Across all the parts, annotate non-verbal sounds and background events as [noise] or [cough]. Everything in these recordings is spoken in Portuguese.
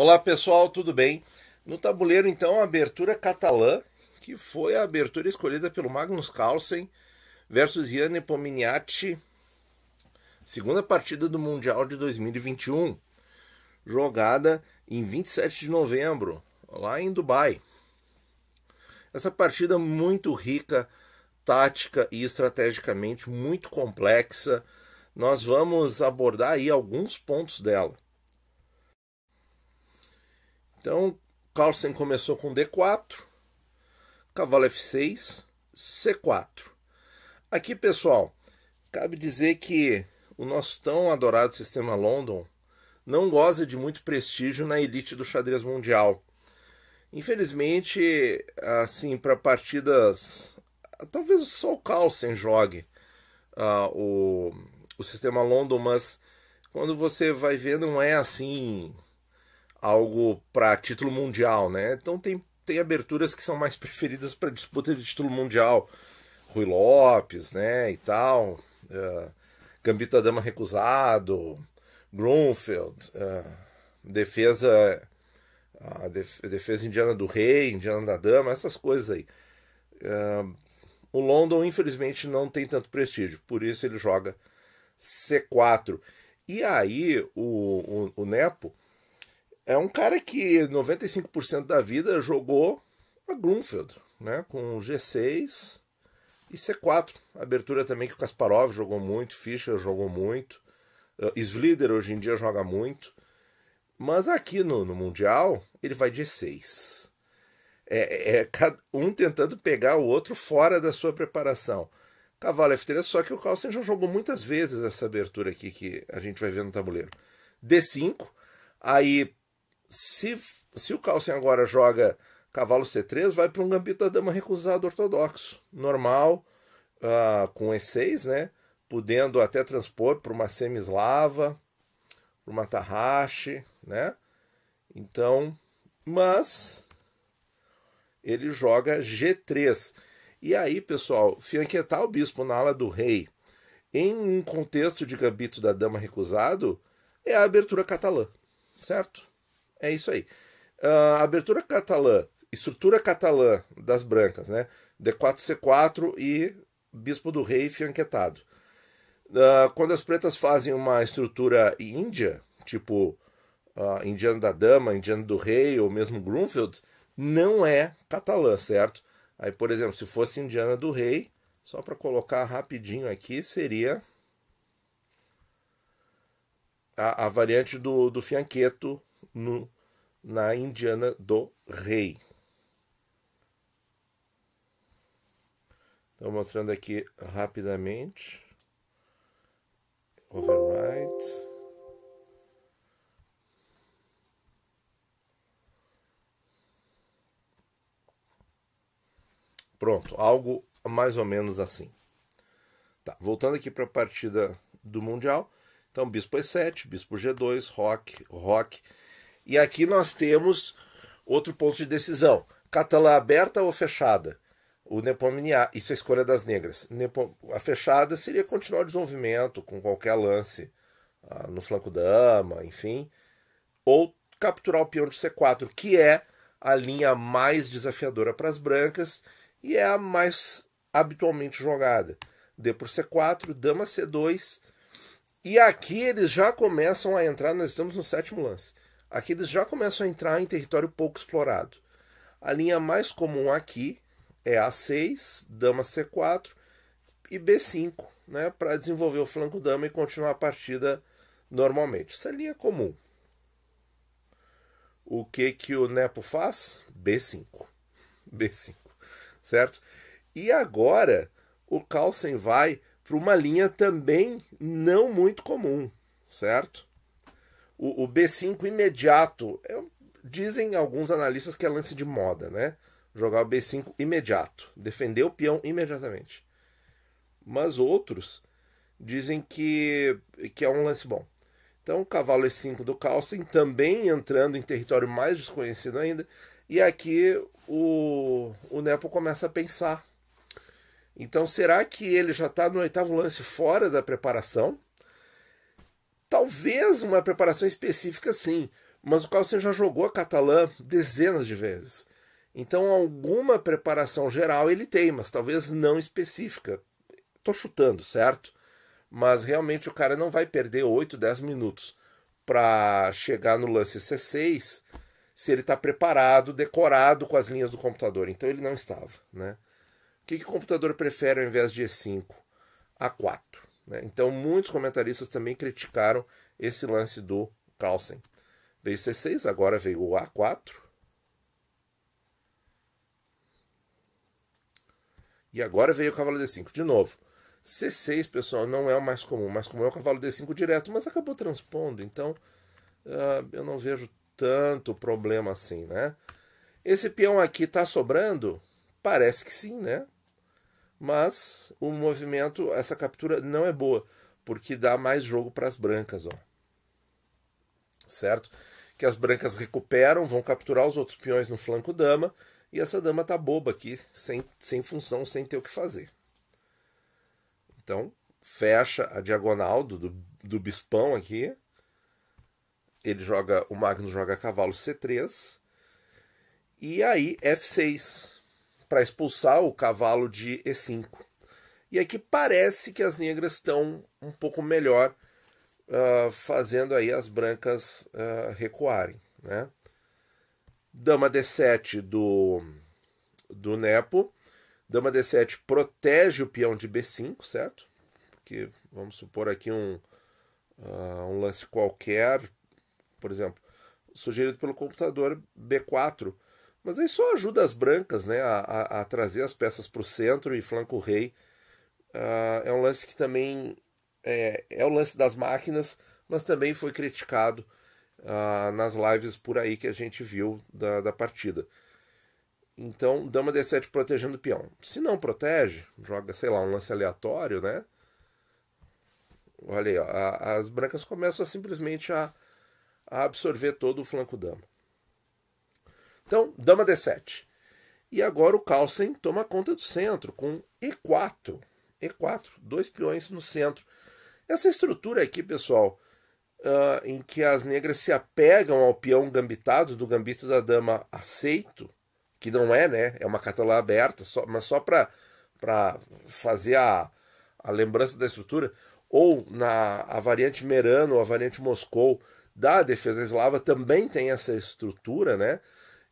Olá pessoal, tudo bem? No tabuleiro então a abertura catalã, que foi a abertura escolhida pelo Magnus Carlsen versus Ian Pominiati, segunda partida do Mundial de 2021, jogada em 27 de novembro, lá em Dubai. Essa partida muito rica, tática e estrategicamente muito complexa. Nós vamos abordar aí alguns pontos dela. Então, Carlsen começou com D4, cavalo F6, C4. Aqui, pessoal, cabe dizer que o nosso tão adorado sistema London não goza de muito prestígio na elite do xadrez mundial. Infelizmente, assim, para partidas. Talvez só o Carlsen jogue uh, o, o sistema London, mas quando você vai ver, não é assim algo para título mundial, né? Então tem, tem aberturas que são mais [laughs] preferidas para disputa de título mundial. Rui Lopes, né, e tal. Uh, Dama recusado. Grunfeld, Uh, defesa... A defesa indiana do rei, indiana da dama, essas coisas aí. Uh, o London, infelizmente, não tem tanto prestígio, por isso ele joga C4. E aí, o, o, o Nepo é um cara que 95% da vida jogou a Grunfeld, né? Com G6 e C4. Abertura também que o Kasparov jogou muito, Fischer jogou muito, uh, Slider hoje em dia joga muito. Mas aqui no, no Mundial, ele vai de 6. É, é, é um tentando pegar o outro fora da sua preparação. Cavalo F3, só que o Carlsen já jogou muitas vezes essa abertura aqui que a gente vai ver no tabuleiro. D5, aí se, se o Carlsen agora joga cavalo C3, vai para um gambito da dama recusado ortodoxo, normal, uh, com E6, né? Podendo até transpor para uma semislava, para uma tarrache, né? Então, mas ele joga G3. E aí, pessoal, fianquetar o bispo na ala do rei em um contexto de gambito da dama recusado é a abertura catalã, certo? É isso aí. Uh, abertura catalã, estrutura catalã das brancas, né? D4-C4 e Bispo do Rei fianquetado. Uh, quando as pretas fazem uma estrutura índia, tipo uh, da Dama, indiana do Rei ou mesmo Grunfeld, não é catalã, certo? Aí, por exemplo, se fosse Indiana do Rei, só para colocar rapidinho aqui, seria a, a variante do, do fianqueto no, na Indiana do Rei. Estou mostrando aqui rapidamente. Override. Pronto, algo mais ou menos assim. Tá, voltando aqui para a partida do Mundial. Então, bispo E7, bispo G2, rock, rock e aqui nós temos outro ponto de decisão: Catalã aberta ou fechada? O Nepomniachtchi, isso é a escolha das negras. A fechada seria continuar o desenvolvimento com qualquer lance ah, no flanco dama, enfim, ou capturar o peão de C4, que é a linha mais desafiadora para as brancas e é a mais habitualmente jogada. D por C4, dama C2. E aqui eles já começam a entrar, nós estamos no sétimo lance. Aqui eles já começam a entrar em território pouco explorado. A linha mais comum aqui é A6, dama C4 e B5, né, para desenvolver o flanco dama e continuar a partida normalmente. Essa é linha comum. O que que o Nepo faz? B5. B5, certo? E agora o Carlsen vai para uma linha também não muito comum, certo? o, o B5 imediato. É, dizem alguns analistas que é lance de moda, né? Jogar o B5 imediato, defender o peão imediatamente. Mas outros dizem que, que é um lance bom. Então, cavalo E5 do Carlsen também entrando em território mais desconhecido ainda. E aqui o, o Nepo começa a pensar. Então, será que ele já está no oitavo lance fora da preparação? Talvez uma preparação específica sim, mas o Carlsen já jogou a catalã dezenas de vezes. Então alguma preparação geral ele tem, mas talvez não específica. estou chutando, certo? Mas realmente o cara não vai perder 8, 10 minutos para chegar no lance C6 se ele está preparado, decorado com as linhas do computador. Então ele não estava, né? O que, que o computador prefere ao invés de E5? A4. Né? Então, muitos comentaristas também criticaram esse lance do Carlsen. Veio C6, agora veio o A4. E agora veio o cavalo D5 de novo. C6, pessoal, não é o mais comum. mas como é o cavalo D5 direto, mas acabou transpondo. Então, uh, eu não vejo tanto problema assim, né? Esse peão aqui tá sobrando? Parece que sim, né? Mas o movimento, essa captura não é boa, porque dá mais jogo para as brancas, ó. Certo? Que as brancas recuperam, vão capturar os outros peões no flanco dama, e essa dama tá boba aqui, sem, sem função, sem ter o que fazer. Então, fecha a diagonal do, do, do bispão aqui. Ele joga, o Magnus joga cavalo C3. E aí, F6 para expulsar o cavalo de E5. E aqui é parece que as negras estão um pouco melhor uh, fazendo aí as brancas uh, recuarem. Né? Dama D7 do, do Nepo. Dama D7 protege o peão de B5, certo? Porque vamos supor aqui um, uh, um lance qualquer, por exemplo, sugerido pelo computador B4 mas aí só ajuda as brancas né, a, a, a trazer as peças para o centro e flanco rei. Uh, é um lance que também é, é o lance das máquinas, mas também foi criticado uh, nas lives por aí que a gente viu da, da partida. Então, dama d7 protegendo o peão. Se não protege, joga, sei lá, um lance aleatório, né? Olha aí, ó, a, as brancas começam a, simplesmente a, a absorver todo o flanco dama. Então, dama d7. E agora o Carlsen toma conta do centro com e4. E4, dois peões no centro. Essa estrutura aqui, pessoal, uh, em que as negras se apegam ao peão gambitado do gambito da dama aceito, que não é, né? É uma catalã aberta, só, mas só para fazer a, a lembrança da estrutura. Ou na a variante Merano, a variante Moscou da defesa eslava também tem essa estrutura, né?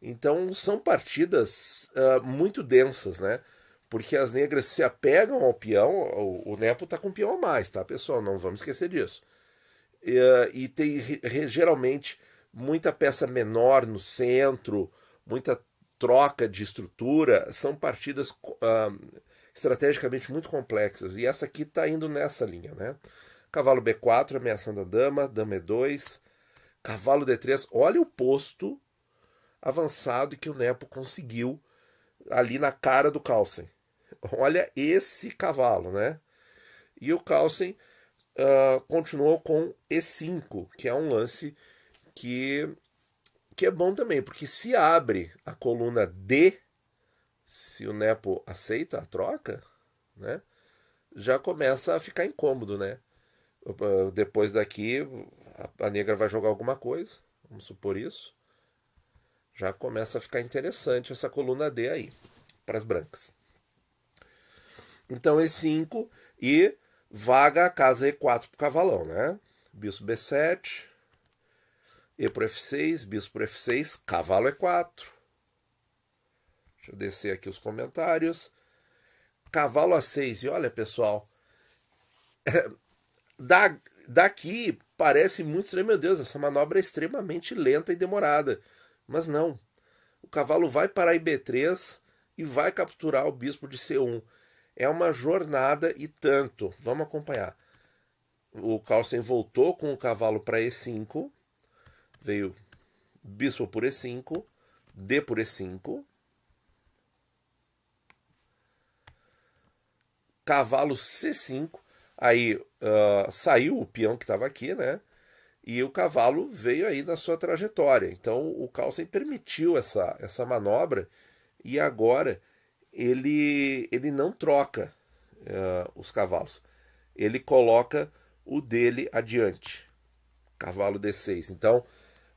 Então são partidas uh, muito densas, né? Porque as negras se apegam ao peão, o, o Nepo tá com peão a mais, tá, pessoal? Não vamos esquecer disso. Uh, e tem geralmente muita peça menor no centro, muita troca de estrutura, são partidas uh, estrategicamente muito complexas. E essa aqui está indo nessa linha, né? Cavalo B4 ameaçando a dama, dama E2, cavalo D3. Olha o posto avançado que o Nepo conseguiu ali na cara do Carlsen. Olha esse cavalo, né? E o Carlsen uh, continuou com E5, que é um lance que, que é bom também, porque se abre a coluna D, se o Nepo aceita a troca, né? Já começa a ficar incômodo, né? Depois daqui, a, a negra vai jogar alguma coisa, vamos supor isso. Já começa a ficar interessante essa coluna D aí, para as brancas. Então E5 e vaga a casa E4 para o cavalão, né? Bispo B7, E por F6, bispo por F6, cavalo E4. Deixa eu descer aqui os comentários. Cavalo A6, e olha pessoal, [laughs] da, daqui parece muito estranho, meu Deus, essa manobra é extremamente lenta e demorada. Mas não. O cavalo vai para IB3 e vai capturar o bispo de C1. É uma jornada e tanto. Vamos acompanhar. O Carlsen voltou com o cavalo para E5. Veio bispo por E5, D por E5. Cavalo C5. Aí uh, saiu o peão que estava aqui, né? E o cavalo veio aí na sua trajetória. Então o Carlsen permitiu essa, essa manobra e agora ele, ele não troca uh, os cavalos. Ele coloca o dele adiante. Cavalo D6. Então,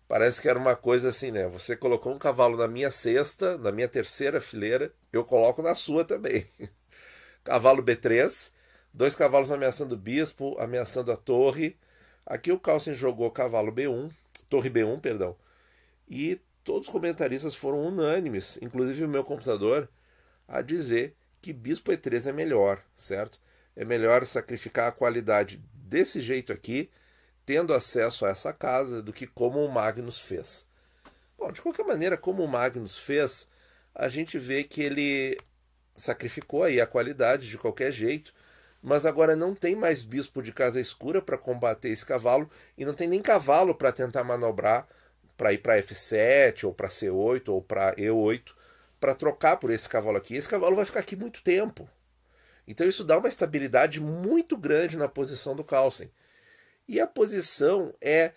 parece que era uma coisa assim, né? Você colocou um cavalo na minha sexta, na minha terceira fileira, eu coloco na sua também. [laughs] cavalo B3, dois cavalos ameaçando o bispo, ameaçando a torre, Aqui o Carlsen jogou cavalo B1, torre B1, perdão, e todos os comentaristas foram unânimes, inclusive o meu computador, a dizer que bispo E3 é melhor, certo? É melhor sacrificar a qualidade desse jeito aqui, tendo acesso a essa casa, do que como o Magnus fez. Bom, de qualquer maneira, como o Magnus fez, a gente vê que ele sacrificou aí a qualidade de qualquer jeito mas agora não tem mais bispo de casa escura para combater esse cavalo e não tem nem cavalo para tentar manobrar para ir para F7 ou para C8 ou para E8 para trocar por esse cavalo aqui. Esse cavalo vai ficar aqui muito tempo. Então isso dá uma estabilidade muito grande na posição do Carlsen. E a posição é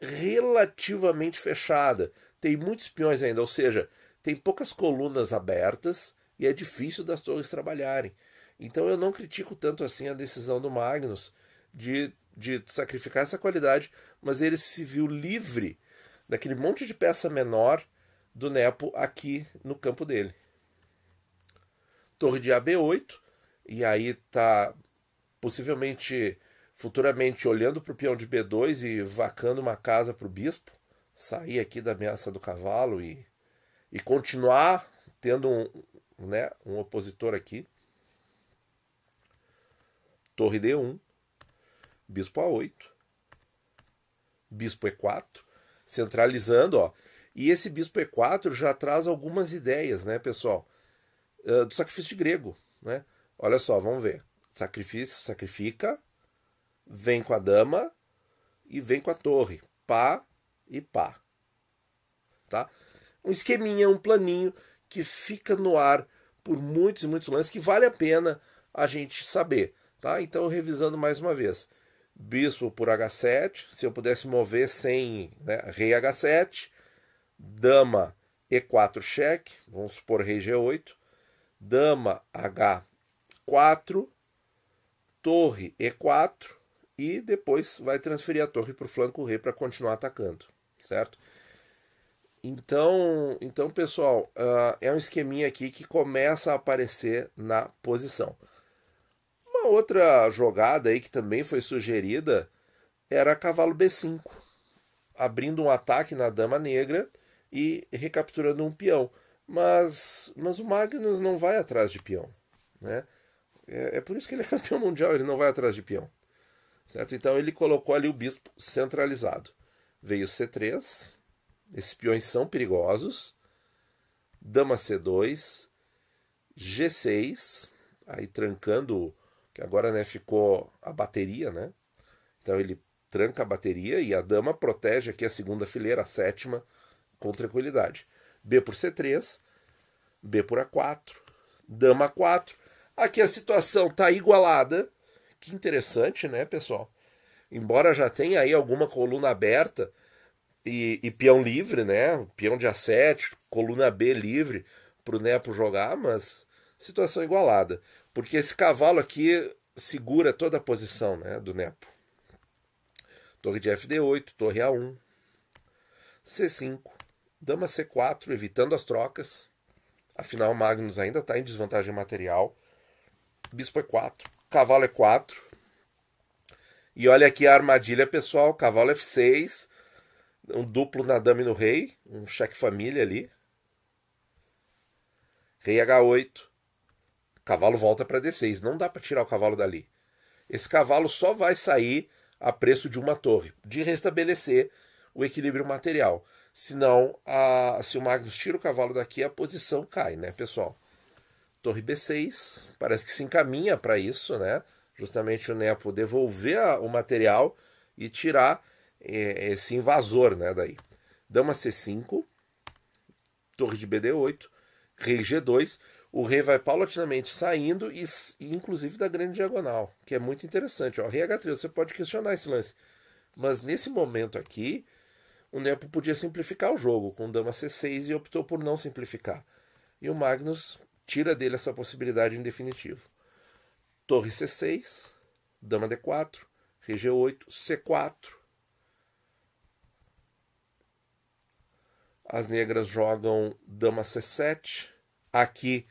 relativamente fechada. Tem muitos peões ainda, ou seja, tem poucas colunas abertas e é difícil das torres trabalharem. Então eu não critico tanto assim a decisão do Magnus de, de sacrificar essa qualidade, mas ele se viu livre daquele monte de peça menor do Nepo aqui no campo dele. Torre de AB8, e aí tá possivelmente futuramente olhando para o peão de B2 e vacando uma casa para o bispo, sair aqui da ameaça do cavalo e, e continuar tendo um, né, um opositor aqui torre D1, bispo A8, bispo E4, centralizando, ó. E esse bispo E4 já traz algumas ideias, né, pessoal, do sacrifício grego, né? Olha só, vamos ver. Sacrifício, sacrifica, vem com a dama e vem com a torre. Pá e pá. Tá? Um esqueminha, um planinho que fica no ar por muitos e muitos lances que vale a pena a gente saber. Tá? Então, revisando mais uma vez. Bispo por H7, se eu pudesse mover sem né, rei H7, dama E4 cheque, vamos supor rei G8, dama H4, torre E4 e depois vai transferir a torre para o flanco rei para continuar atacando, certo? Então, então pessoal, uh, é um esqueminha aqui que começa a aparecer na posição outra jogada aí que também foi sugerida era cavalo B5, abrindo um ataque na dama negra e recapturando um peão. Mas, mas o Magnus não vai atrás de peão, né? É, é por isso que ele é [laughs] campeão mundial, ele não vai atrás de peão. Certo? Então ele colocou ali o bispo centralizado. Veio C3, esses peões são perigosos. Dama C2, G6, aí trancando que agora né, ficou a bateria, né? Então ele tranca a bateria e a dama protege aqui a segunda fileira, a sétima, com tranquilidade. B por C3, B por A4, dama A4. Aqui a situação está igualada. Que interessante, né, pessoal? Embora já tenha aí alguma coluna aberta e, e peão livre, né? Peão de A7, coluna B livre para o Nepo jogar, mas situação igualada, porque esse cavalo aqui segura toda a posição né, do Nepo. Torre de FD8, torre A1, C5, dama C4, evitando as trocas. Afinal, o Magnus ainda está em desvantagem material. Bispo E4, é cavalo E4. É e olha aqui a armadilha, pessoal. Cavalo F6, um duplo na dama e no rei, um cheque família ali. Rei H8, cavalo volta para D6. Não dá para tirar o cavalo dali. Esse cavalo só vai sair a preço de uma torre, de restabelecer o equilíbrio material. Senão, a, se o Magnus tira o cavalo daqui, a posição cai, né, pessoal? Torre B6 parece que se encaminha para isso, né? Justamente o Nepo devolver a, o material e tirar é, esse invasor, né? Daí. Dama C5, torre de BD8, rei G2 o Rei vai paulatinamente saindo, e, inclusive da grande diagonal, que é muito interessante. Ó, rei H3, você pode questionar esse lance. Mas nesse momento aqui, o Nepo podia simplificar o jogo com dama C6 e optou por não simplificar. E o Magnus tira dele essa possibilidade em definitivo. Torre C6, dama D4, rei G8, C4. As negras jogam dama C7. Aqui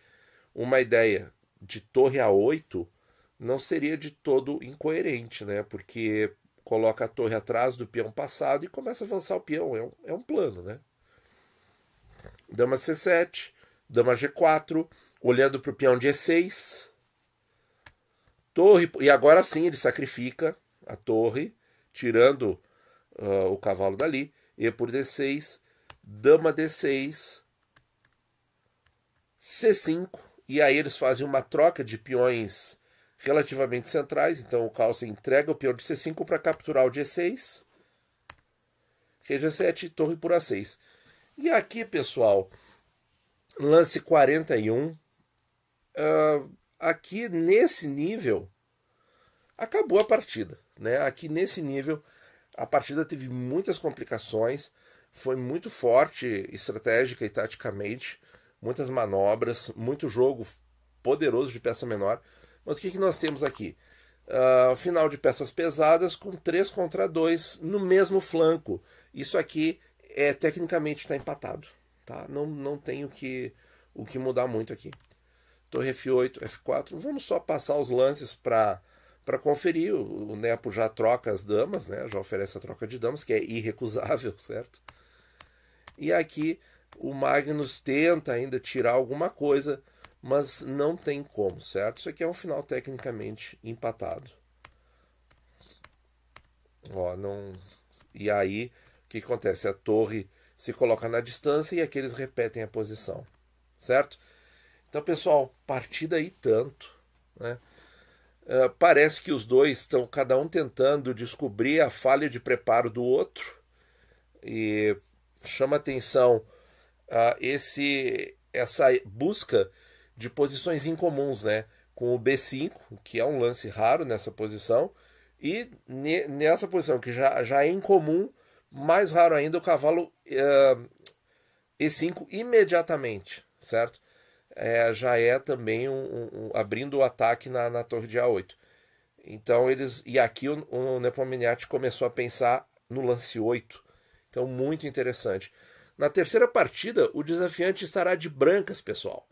uma ideia de torre A8 não seria de todo incoerente, né? Porque coloca a torre atrás do peão passado e começa a avançar o peão. É um, é um plano, né? Dama C7, dama G4, olhando para o peão de E6. Torre, e agora sim ele sacrifica a torre, tirando uh, o cavalo dali. E por D6, dama D6, C5, e aí eles fazem uma troca de peões relativamente centrais. Então o Carlsen entrega o peão de C5 para capturar o D6. Rei G7, torre por A6. E aqui, pessoal, lance 41. Uh, ah, aqui nesse nível, acabou a partida. Né? Aqui nesse nível, a partida teve muitas complicações. Foi muito forte estratégica e taticamente muitas manobras, muito jogo poderoso de peça menor. Mas o que, que nós temos aqui? Uh, final de peças pesadas com 3 contra 2 no mesmo flanco. Isso aqui é tecnicamente está empatado. Tá? Não, não tem o que, o que mudar muito aqui. Torre F8, F4. Vamos só passar os lances para para conferir. O, o Nepo já troca as damas, né? já oferece a troca de damas, que é irrecusável, [laughs] certo? E aqui o Magnus tenta ainda tirar alguma coisa, mas não tem como, certo? Isso aqui é um final tecnicamente empatado. Ó, não... E aí, o que acontece? A torre se coloca na distância e aqueles repetem a posição, certo? Então, pessoal, partida aí tanto, né? Uh, parece que os dois estão cada um tentando descobrir a falha de preparo do outro e chama atenção uh, esse essa busca de posições incomuns, né? Com o B5, que é um lance raro nessa posição, e ne, nessa posição que já, já é incomum, mais raro ainda, o cavalo uh, E5 imediatamente, certo? É, já é também um, um, abrindo o ataque na, na torre de A8. Então eles. E aqui o, o Nepomniachtchi começou a pensar no lance 8. Então, muito interessante. Na terceira partida, o desafiante estará de brancas, pessoal.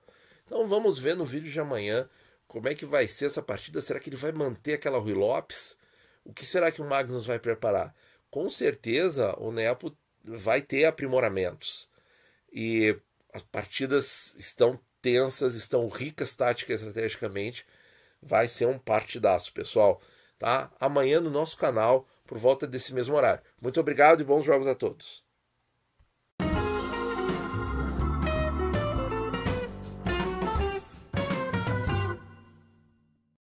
Então vamos ver no vídeo de amanhã como é que vai ser essa partida. Será que ele vai manter aquela Rui Lopes? O que será que o Magnus vai preparar? Com certeza o Nepo vai ter aprimoramentos. E as partidas estão tensas, estão ricas tática e estrategicamente. Vai ser um partidaço, pessoal. Tá? Amanhã no nosso canal, por volta desse mesmo horário. Muito obrigado e bons jogos a todos.